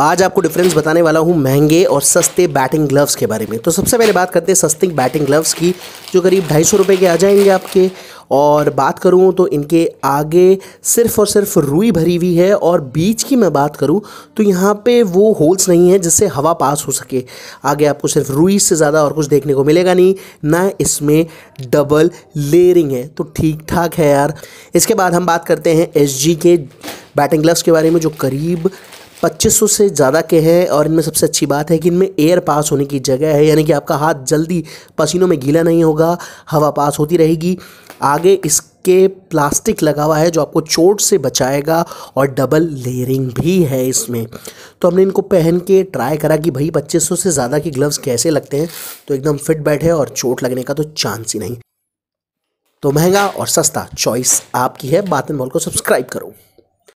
आज आपको डिफरेंस बताने वाला हूँ महंगे और सस्ते बैटिंग ग्लव्स के बारे में तो सबसे पहले बात करते हैं सस्ते बैटिंग ग्लव्स की जो करीब ढाई सौ रुपये के आ जाएंगे आपके और बात करूँ तो इनके आगे सिर्फ और सिर्फ रुई भरी हुई है और बीच की मैं बात करूँ तो यहाँ पे वो होल्स नहीं है जिससे हवा पास हो सके आगे आपको सिर्फ रुई से ज़्यादा और कुछ देखने को मिलेगा नहीं ना इसमें डबल लेयरिंग है तो ठीक ठाक है यार इसके बाद हम बात करते हैं एस के बैटिंग ग्लव्स के बारे में जो करीब 2500 से ज़्यादा के हैं और इनमें सबसे अच्छी बात है कि इनमें एयर पास होने की जगह है यानी कि आपका हाथ जल्दी पसीनों में गीला नहीं होगा हवा पास होती रहेगी आगे इसके प्लास्टिक लगा हुआ है जो आपको चोट से बचाएगा और डबल लेयरिंग भी है इसमें तो हमने इनको पहन के ट्राई करा कि भाई सौ से ज़्यादा के ग्लव्स कैसे लगते हैं तो एकदम फिट बैठे और चोट लगने का तो चांस ही नहीं तो महंगा और सस्ता चॉइस आपकी है बातन बॉल को सब्सक्राइब करो